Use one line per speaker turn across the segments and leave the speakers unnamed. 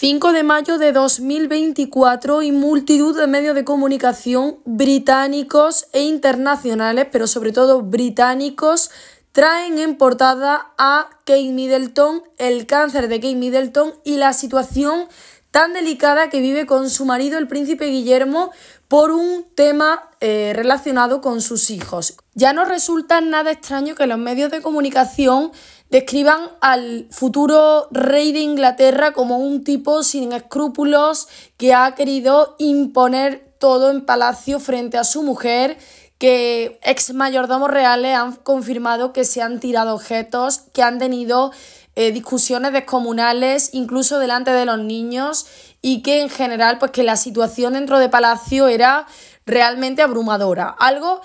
5 de mayo de 2024 y multitud de medios de comunicación británicos e internacionales, pero sobre todo británicos, traen en portada a Kate Middleton, el cáncer de Kate Middleton y la situación tan delicada que vive con su marido, el príncipe Guillermo, por un tema eh, relacionado con sus hijos. Ya no resulta nada extraño que los medios de comunicación describan al futuro rey de Inglaterra como un tipo sin escrúpulos que ha querido imponer todo en palacio frente a su mujer que ex mayordomos reales han confirmado que se han tirado objetos, que han tenido eh, discusiones descomunales, incluso delante de los niños, y que en general, pues que la situación dentro de Palacio era realmente abrumadora. Algo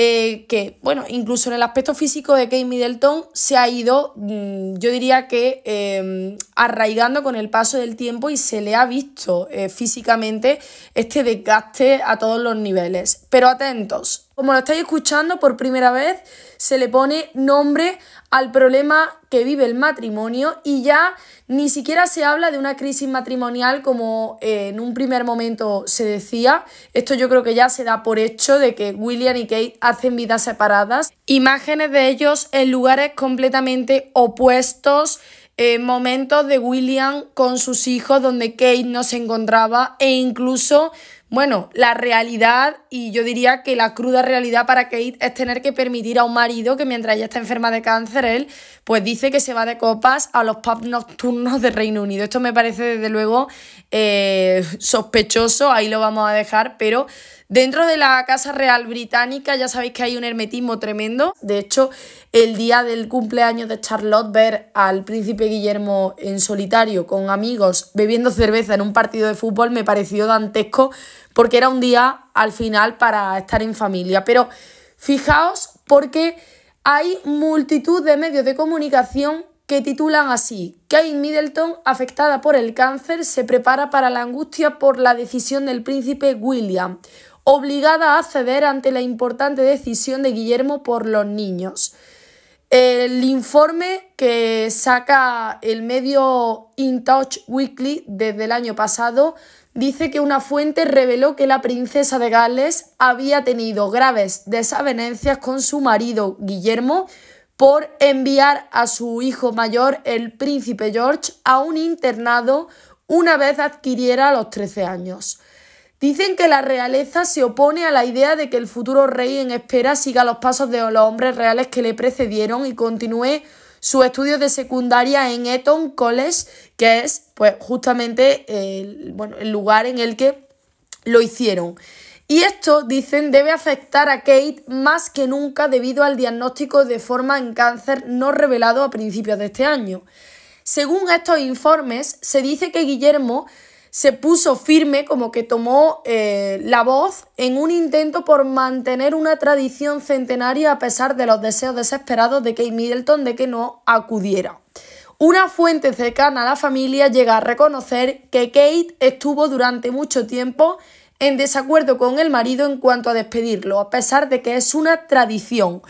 eh, que, bueno, incluso en el aspecto físico de Kate Middleton se ha ido, mm, yo diría que, em, arraigando con el paso del tiempo y se le ha visto eh, físicamente este desgaste a todos los niveles. Pero atentos, como lo estáis escuchando por primera vez, se le pone nombre al problema que vive el matrimonio y ya ni siquiera se habla de una crisis matrimonial como eh, en un primer momento se decía. Esto yo creo que ya se da por hecho de que William y Kate hacen vidas separadas. Imágenes de ellos en lugares completamente opuestos. Eh, momentos de William con sus hijos donde Kate no se encontraba e incluso bueno, la realidad, y yo diría que la cruda realidad para Kate es tener que permitir a un marido que mientras ella está enferma de cáncer, él pues dice que se va de copas a los pubs nocturnos del Reino Unido. Esto me parece desde luego eh, sospechoso, ahí lo vamos a dejar, pero dentro de la Casa Real Británica ya sabéis que hay un hermetismo tremendo. De hecho, el día del cumpleaños de Charlotte, ver al príncipe Guillermo en solitario con amigos bebiendo cerveza en un partido de fútbol me pareció dantesco porque era un día al final para estar en familia. Pero fijaos porque hay multitud de medios de comunicación que titulan así, Kate Middleton, afectada por el cáncer, se prepara para la angustia por la decisión del príncipe William, obligada a ceder ante la importante decisión de Guillermo por los niños. El informe que saca el medio In Touch Weekly desde el año pasado dice que una fuente reveló que la princesa de Gales había tenido graves desavenencias con su marido Guillermo por enviar a su hijo mayor, el príncipe George, a un internado una vez adquiriera los 13 años. Dicen que la realeza se opone a la idea de que el futuro rey en espera siga los pasos de los hombres reales que le precedieron y continúe sus estudios de secundaria en Eton College, que es pues justamente el, el lugar en el que lo hicieron. Y esto, dicen, debe afectar a Kate más que nunca debido al diagnóstico de forma en cáncer no revelado a principios de este año. Según estos informes, se dice que Guillermo se puso firme, como que tomó eh, la voz en un intento por mantener una tradición centenaria a pesar de los deseos desesperados de Kate Middleton de que no acudiera. Una fuente cercana a la familia llega a reconocer que Kate estuvo durante mucho tiempo en desacuerdo con el marido en cuanto a despedirlo, a pesar de que es una tradición.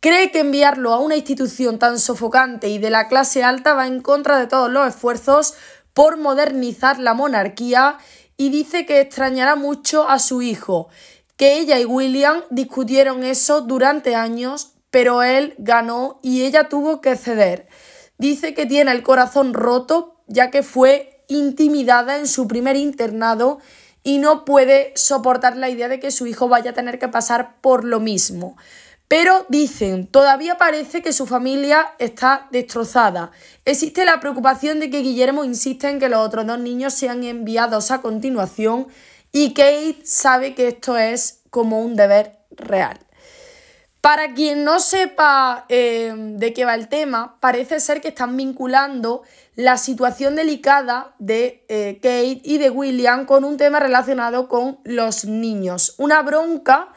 Cree que enviarlo a una institución tan sofocante y de la clase alta va en contra de todos los esfuerzos por modernizar la monarquía y dice que extrañará mucho a su hijo, que ella y William discutieron eso durante años, pero él ganó y ella tuvo que ceder. Dice que tiene el corazón roto ya que fue intimidada en su primer internado y no puede soportar la idea de que su hijo vaya a tener que pasar por lo mismo. Pero dicen, todavía parece que su familia está destrozada. Existe la preocupación de que Guillermo insiste en que los otros dos niños sean enviados a continuación y Kate sabe que esto es como un deber real. Para quien no sepa em, de qué va el tema, parece ser que están vinculando la situación delicada de eh, Kate y de William con un tema relacionado con los niños. Una bronca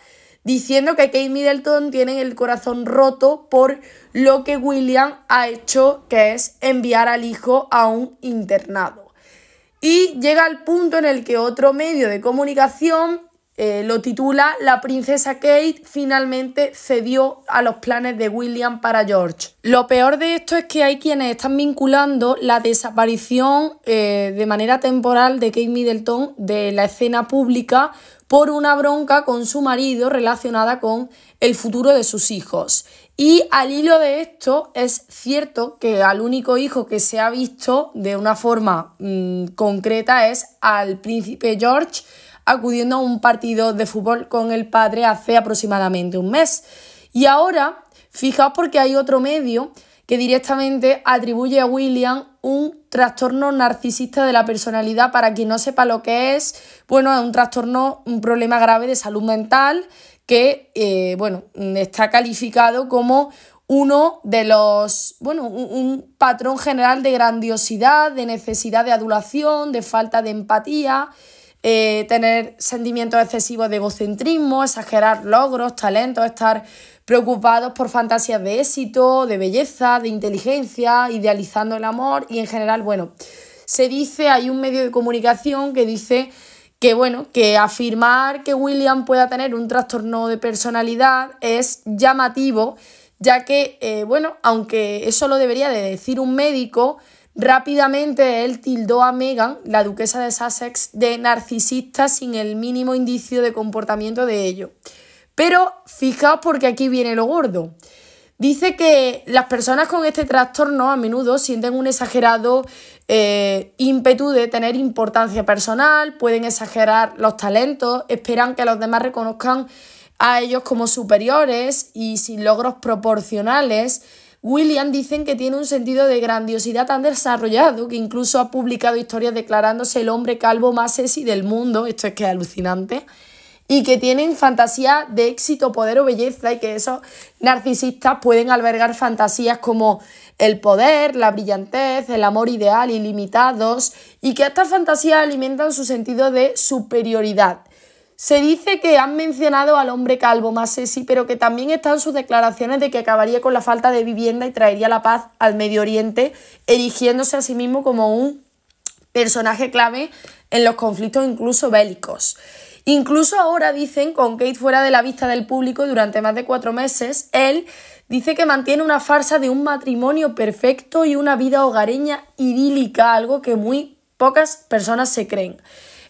diciendo que Kate Middleton tiene el corazón roto por lo que William ha hecho, que es enviar al hijo a un internado. Y llega al punto en el que otro medio de comunicación eh, lo titula La princesa Kate finalmente cedió a los planes de William para George. Lo peor de esto es que hay quienes están vinculando la desaparición eh, de manera temporal de Kate Middleton de la escena pública por una bronca con su marido relacionada con el futuro de sus hijos. Y al hilo de esto, es cierto que al único hijo que se ha visto de una forma mm, concreta es al príncipe George, acudiendo a un partido de fútbol con el padre hace aproximadamente un mes. Y ahora, fijaos porque hay otro medio que directamente atribuye a William un trastorno narcisista de la personalidad. Para quien no sepa lo que es, bueno, es un trastorno, un problema grave de salud mental que, eh, bueno, está calificado como uno de los, bueno, un, patrón general de grandiosidad, de necesidad de adulación, de falta de empatía eh, tener sentimientos excesivos de egocentrismo, exagerar logros, talentos, estar preocupados por fantasías de éxito, de belleza, de inteligencia, idealizando el amor y en general, bueno, se dice, hay un medio de comunicación que dice que bueno, que afirmar que William pueda tener un trastorno de personalidad es llamativo, ya que, eh, bueno, aunque eso lo debería de decir un médico, Rápidamente él tildó a Meghan, la duquesa de Sussex, de narcisista sin el mínimo indicio de comportamiento de ello. Pero fijaos porque aquí viene lo gordo. Dice que las personas con este trastorno a menudo sienten un exagerado eh, ímpetu de tener importancia personal, pueden exagerar los talentos, esperan que los demás reconozcan a ellos como superiores y sin logros proporcionales William dicen que tiene un sentido de grandiosidad tan desarrollado que incluso ha publicado historias declarándose el hombre calvo más sexy del mundo, esto es que es alucinante, y que tienen fantasías de éxito, poder o belleza y que esos narcisistas pueden albergar fantasías como el poder, la brillantez, el amor ideal ilimitados y que estas fantasías alimentan su sentido de superioridad se dice que han mencionado al hombre calvo más pero que también están sus declaraciones de que acabaría con la falta de vivienda y traería la paz al Medio Oriente, erigiéndose a sí mismo como un personaje clave en los conflictos incluso bélicos. Incluso ahora dicen, con Kate fuera de la vista del público durante más de cuatro meses, él dice que mantiene una farsa de un matrimonio perfecto y una vida hogareña idílica, algo que muy pocas personas se creen.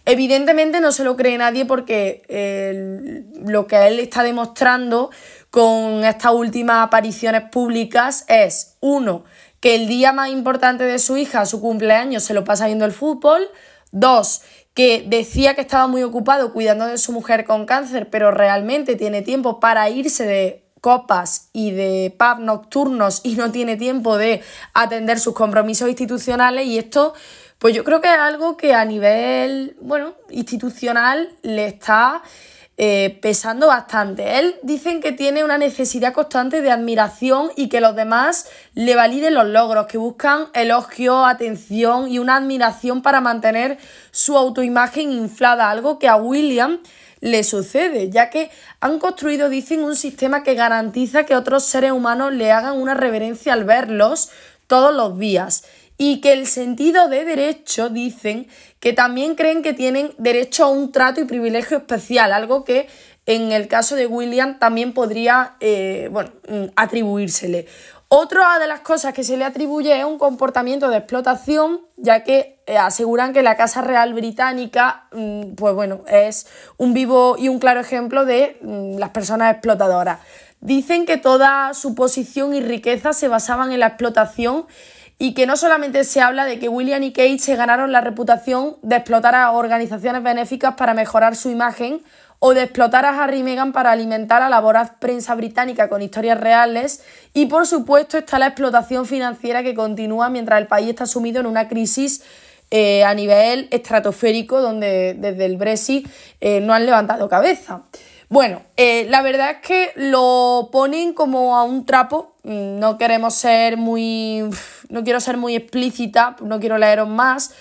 Evidentemente no se lo cree nadie porque eh, lo que él está demostrando con estas últimas apariciones públicas es, uno, que el día más importante de su hija, su cumpleaños, se lo pasa viendo el fútbol. Dos, que decía que estaba muy ocupado cuidando de su mujer con cáncer, pero realmente tiene tiempo para irse de copas y de pub nocturnos y no tiene tiempo de atender sus compromisos institucionales y esto pues yo creo que es algo que a nivel, bueno, institucional le está eh, pesando bastante. Él dicen que tiene una necesidad constante de admiración y que los demás le validen los logros, que buscan elogio, atención y una admiración para mantener su autoimagen inflada, algo que a William le sucede, ya que han construido, dicen, un sistema que garantiza que otros seres humanos le hagan una reverencia al verlos todos los días y que el sentido de derecho, dicen, que también creen que tienen derecho a un trato y privilegio especial, algo que en el caso de William también podría eh, mm, atribuírsele. Otra de las cosas que se le atribuye es un comportamiento de explotación, ya que eh, aseguran que la Casa Real Británica, mm, pues bueno, es un vivo y un claro ejemplo de mm, las personas explotadoras. Dicen que toda su posición y riqueza se basaban en la explotación y que no solamente se habla de que William y Kate se ganaron la reputación de explotar a organizaciones benéficas para mejorar su imagen o de explotar a Harry y Meghan para alimentar a la voraz prensa británica con historias reales y por supuesto está la explotación financiera que continúa mientras el país está sumido en una crisis eh, a nivel estratosférico donde desde el Brexit eh, no han levantado cabeza. Bueno, eh, la verdad es que lo ponen como a un trapo, mm, no queremos ser muy no quiero ser muy explícita, no quiero leeros más,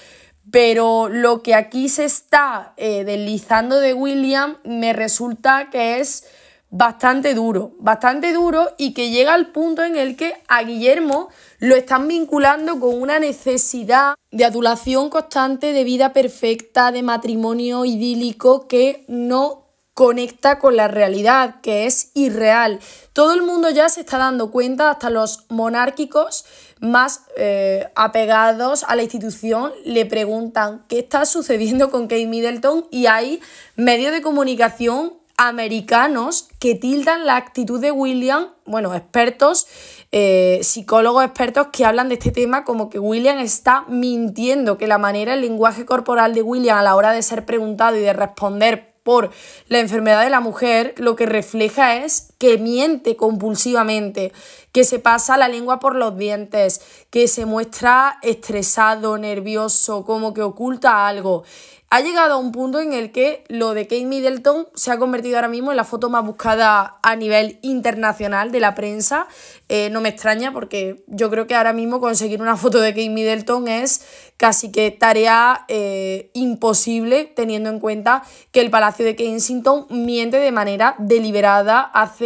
pero lo que aquí se está eh, deslizando de William me resulta que es bastante duro, bastante duro y que llega al punto en el que a Guillermo lo están vinculando con una necesidad de adulación constante, de vida perfecta, de matrimonio idílico que no conecta con la realidad, que es irreal. Todo el mundo ya se está dando cuenta, hasta los monárquicos, más eh, apegados a la institución le preguntan qué está sucediendo con Kate Middleton y hay medios de comunicación americanos que tildan la actitud de William, bueno, expertos, eh, psicólogos expertos que hablan de este tema como que William está mintiendo, que la manera, el lenguaje corporal de William a la hora de ser preguntado y de responder por la enfermedad de la mujer, lo que refleja es que miente compulsivamente, que se pasa la lengua por los dientes, que se muestra estresado, nervioso, como que oculta algo. Ha llegado a un punto en el que lo de Kate Middleton se ha convertido ahora mismo en la foto más buscada a nivel internacional de la prensa. Eh, no me extraña porque yo creo que ahora mismo conseguir una foto de Kate Middleton es casi que tarea eh, imposible teniendo en cuenta que el Palacio de Kensington miente de manera deliberada hace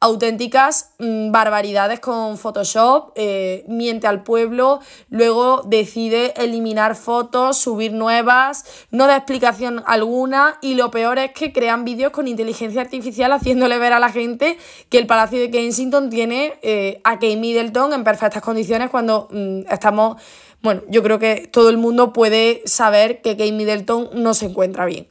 auténticas mm, barbaridades con Photoshop, eh, miente al pueblo, luego decide eliminar fotos, subir nuevas, no da explicación alguna y lo peor es que crean vídeos con inteligencia artificial haciéndole ver a la gente que el Palacio de Kensington tiene eh, a Kate Middleton en perfectas condiciones cuando mm, estamos, bueno, yo creo que todo el mundo puede saber que Kate Middleton no se encuentra bien.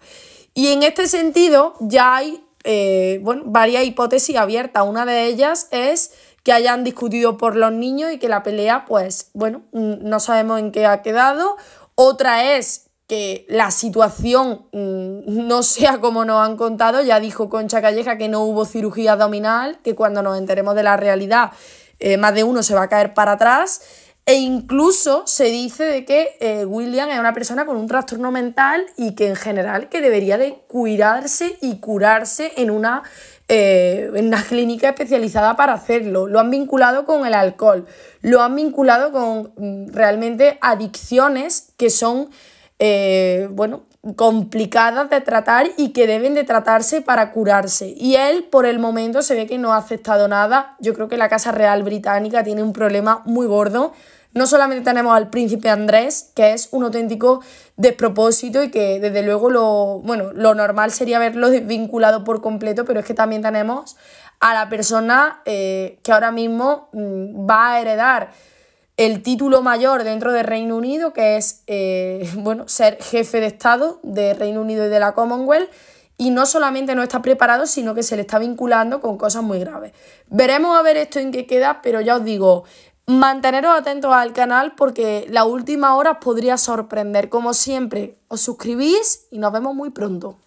Y en este sentido ya hay eh, bueno, varias hipótesis abiertas. Una de ellas es que hayan discutido por los niños y que la pelea, pues, bueno, no sabemos en qué ha quedado. Otra es que la situación mm, no sea como nos han contado. Ya dijo Concha Calleja que no hubo cirugía abdominal, que cuando nos enteremos de la realidad, eh, más de uno se va a caer para atrás. E incluso se dice de que eh, William es una persona con un trastorno mental y que en general que debería de cuidarse y curarse en una, eh, en una clínica especializada para hacerlo. Lo han vinculado con el alcohol, lo han vinculado con mm, realmente adicciones que son eh, bueno, complicadas de tratar y que deben de tratarse para curarse. Y él por el momento se ve que no ha aceptado nada. Yo creo que la Casa Real Británica tiene un problema muy gordo. No solamente tenemos al príncipe Andrés, que es un auténtico despropósito y que desde luego lo, bueno, lo normal sería verlo desvinculado por completo, pero es que también tenemos a la persona eh, que ahora mismo mm, va a heredar el título mayor dentro del Reino Unido, que es eh, bueno, ser jefe de Estado de Reino Unido y de la Commonwealth, y no solamente no está preparado, sino que se le está vinculando con cosas muy graves. Veremos a ver esto en qué queda, pero ya os digo, manteneros atentos al canal porque la última hora os podría sorprender. Como siempre, os suscribís y nos vemos muy pronto.